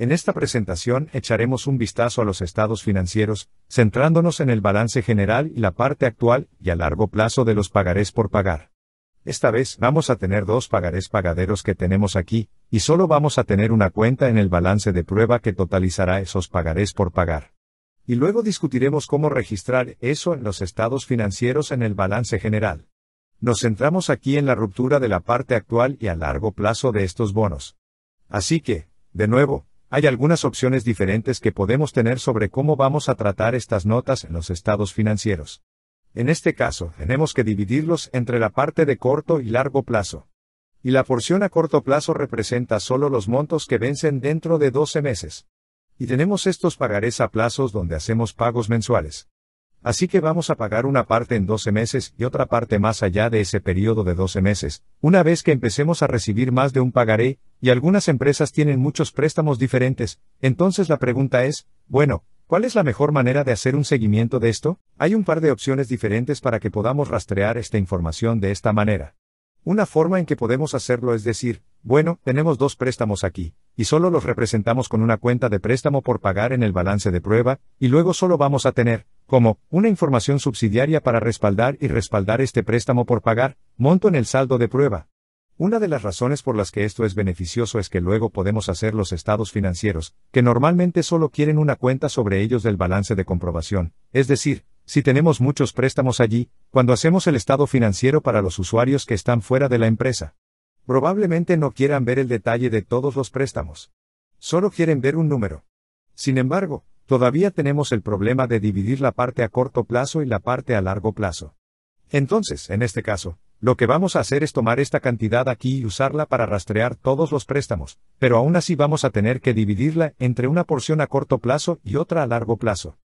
En esta presentación echaremos un vistazo a los estados financieros, centrándonos en el balance general y la parte actual y a largo plazo de los pagarés por pagar. Esta vez vamos a tener dos pagarés pagaderos que tenemos aquí, y solo vamos a tener una cuenta en el balance de prueba que totalizará esos pagarés por pagar. Y luego discutiremos cómo registrar eso en los estados financieros en el balance general. Nos centramos aquí en la ruptura de la parte actual y a largo plazo de estos bonos. Así que, de nuevo, hay algunas opciones diferentes que podemos tener sobre cómo vamos a tratar estas notas en los estados financieros. En este caso, tenemos que dividirlos entre la parte de corto y largo plazo. Y la porción a corto plazo representa solo los montos que vencen dentro de 12 meses. Y tenemos estos pagarés a plazos donde hacemos pagos mensuales. Así que vamos a pagar una parte en 12 meses y otra parte más allá de ese periodo de 12 meses, una vez que empecemos a recibir más de un pagaré, y algunas empresas tienen muchos préstamos diferentes, entonces la pregunta es, bueno, ¿cuál es la mejor manera de hacer un seguimiento de esto? Hay un par de opciones diferentes para que podamos rastrear esta información de esta manera. Una forma en que podemos hacerlo es decir, bueno, tenemos dos préstamos aquí, y solo los representamos con una cuenta de préstamo por pagar en el balance de prueba, y luego solo vamos a tener, como, una información subsidiaria para respaldar y respaldar este préstamo por pagar, monto en el saldo de prueba. Una de las razones por las que esto es beneficioso es que luego podemos hacer los estados financieros, que normalmente solo quieren una cuenta sobre ellos del balance de comprobación, es decir, si tenemos muchos préstamos allí, cuando hacemos el estado financiero para los usuarios que están fuera de la empresa. Probablemente no quieran ver el detalle de todos los préstamos. Solo quieren ver un número. Sin embargo, todavía tenemos el problema de dividir la parte a corto plazo y la parte a largo plazo. Entonces, en este caso, lo que vamos a hacer es tomar esta cantidad aquí y usarla para rastrear todos los préstamos, pero aún así vamos a tener que dividirla entre una porción a corto plazo y otra a largo plazo.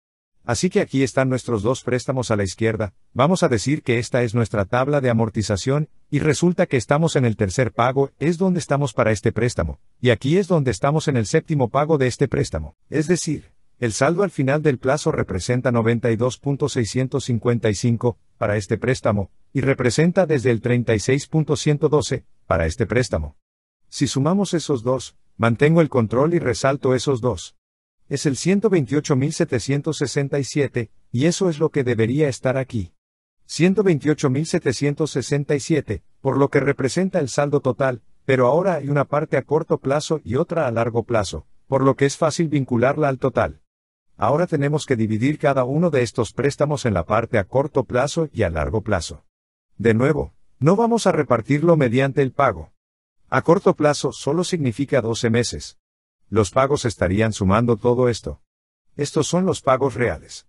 Así que aquí están nuestros dos préstamos a la izquierda, vamos a decir que esta es nuestra tabla de amortización, y resulta que estamos en el tercer pago, es donde estamos para este préstamo, y aquí es donde estamos en el séptimo pago de este préstamo, es decir, el saldo al final del plazo representa 92.655 para este préstamo, y representa desde el 36.112 para este préstamo. Si sumamos esos dos, mantengo el control y resalto esos dos. Es el 128.767, y eso es lo que debería estar aquí. 128.767, por lo que representa el saldo total, pero ahora hay una parte a corto plazo y otra a largo plazo, por lo que es fácil vincularla al total. Ahora tenemos que dividir cada uno de estos préstamos en la parte a corto plazo y a largo plazo. De nuevo, no vamos a repartirlo mediante el pago. A corto plazo solo significa 12 meses. Los pagos estarían sumando todo esto. Estos son los pagos reales.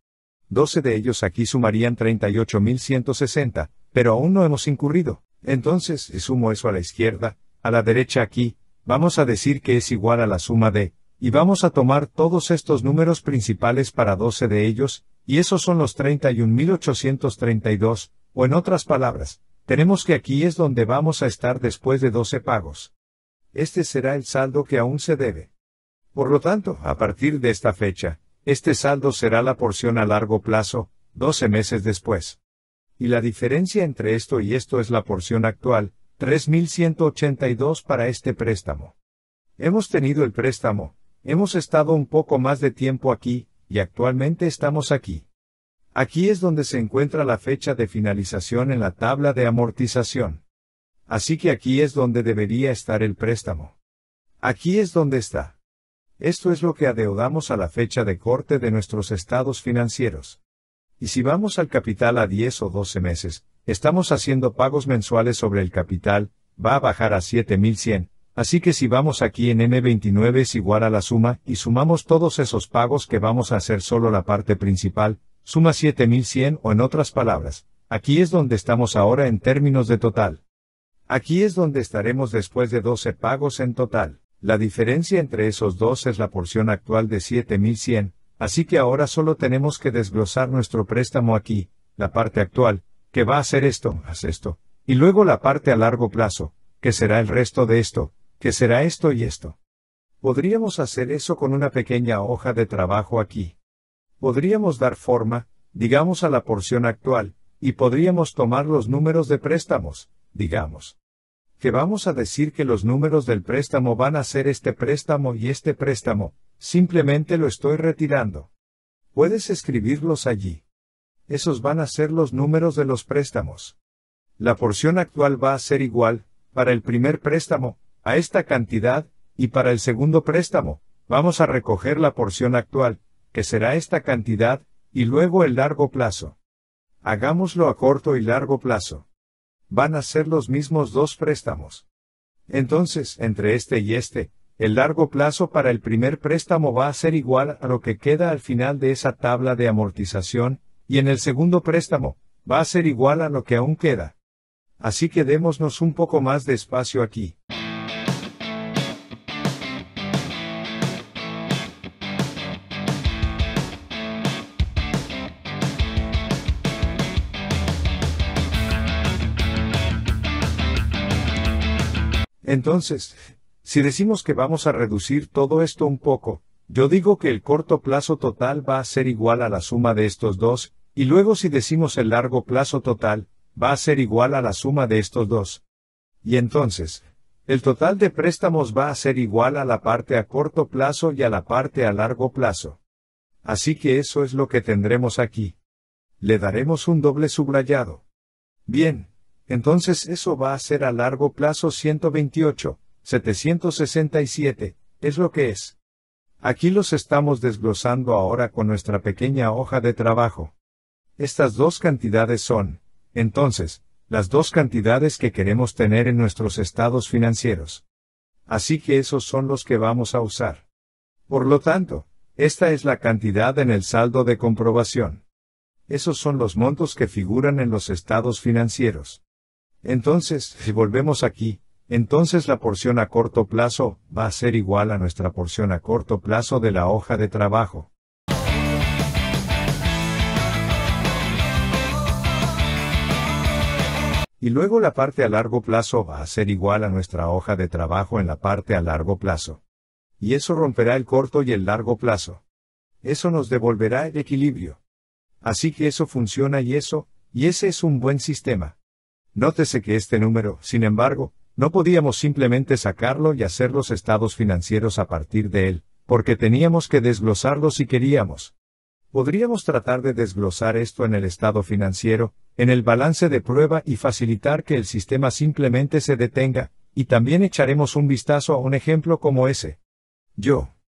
12 de ellos aquí sumarían 38.160, pero aún no hemos incurrido. Entonces, sumo eso a la izquierda, a la derecha aquí, vamos a decir que es igual a la suma de y vamos a tomar todos estos números principales para 12 de ellos, y esos son los 31.832, o en otras palabras, tenemos que aquí es donde vamos a estar después de 12 pagos. Este será el saldo que aún se debe. Por lo tanto, a partir de esta fecha, este saldo será la porción a largo plazo, 12 meses después. Y la diferencia entre esto y esto es la porción actual, 3.182 para este préstamo. Hemos tenido el préstamo, Hemos estado un poco más de tiempo aquí, y actualmente estamos aquí. Aquí es donde se encuentra la fecha de finalización en la tabla de amortización. Así que aquí es donde debería estar el préstamo. Aquí es donde está. Esto es lo que adeudamos a la fecha de corte de nuestros estados financieros. Y si vamos al capital a 10 o 12 meses, estamos haciendo pagos mensuales sobre el capital, va a bajar a 7100, Así que si vamos aquí en M29 es igual a la suma, y sumamos todos esos pagos que vamos a hacer solo la parte principal, suma 7100 o en otras palabras, aquí es donde estamos ahora en términos de total. Aquí es donde estaremos después de 12 pagos en total. La diferencia entre esos dos es la porción actual de 7100, así que ahora solo tenemos que desglosar nuestro préstamo aquí, la parte actual, que va a ser esto, haz esto, y luego la parte a largo plazo, que será el resto de esto, que será esto y esto. Podríamos hacer eso con una pequeña hoja de trabajo aquí. Podríamos dar forma, digamos, a la porción actual, y podríamos tomar los números de préstamos, digamos. Que vamos a decir que los números del préstamo van a ser este préstamo y este préstamo, simplemente lo estoy retirando. Puedes escribirlos allí. Esos van a ser los números de los préstamos. La porción actual va a ser igual, para el primer préstamo, a esta cantidad, y para el segundo préstamo, vamos a recoger la porción actual, que será esta cantidad, y luego el largo plazo. Hagámoslo a corto y largo plazo. Van a ser los mismos dos préstamos. Entonces, entre este y este, el largo plazo para el primer préstamo va a ser igual a lo que queda al final de esa tabla de amortización, y en el segundo préstamo, va a ser igual a lo que aún queda. Así que démonos un poco más de espacio aquí. Entonces, si decimos que vamos a reducir todo esto un poco, yo digo que el corto plazo total va a ser igual a la suma de estos dos, y luego si decimos el largo plazo total, va a ser igual a la suma de estos dos. Y entonces, el total de préstamos va a ser igual a la parte a corto plazo y a la parte a largo plazo. Así que eso es lo que tendremos aquí. Le daremos un doble subrayado. Bien, entonces eso va a ser a largo plazo 128, 767, es lo que es. Aquí los estamos desglosando ahora con nuestra pequeña hoja de trabajo. Estas dos cantidades son, entonces, las dos cantidades que queremos tener en nuestros estados financieros. Así que esos son los que vamos a usar. Por lo tanto, esta es la cantidad en el saldo de comprobación. Esos son los montos que figuran en los estados financieros. Entonces, si volvemos aquí, entonces la porción a corto plazo va a ser igual a nuestra porción a corto plazo de la hoja de trabajo. Y luego la parte a largo plazo va a ser igual a nuestra hoja de trabajo en la parte a largo plazo. Y eso romperá el corto y el largo plazo. Eso nos devolverá el equilibrio. Así que eso funciona y eso, y ese es un buen sistema. Nótese que este número, sin embargo, no podíamos simplemente sacarlo y hacer los estados financieros a partir de él, porque teníamos que desglosarlo si queríamos. Podríamos tratar de desglosar esto en el estado financiero, en el balance de prueba y facilitar que el sistema simplemente se detenga, y también echaremos un vistazo a un ejemplo como ese. Yo,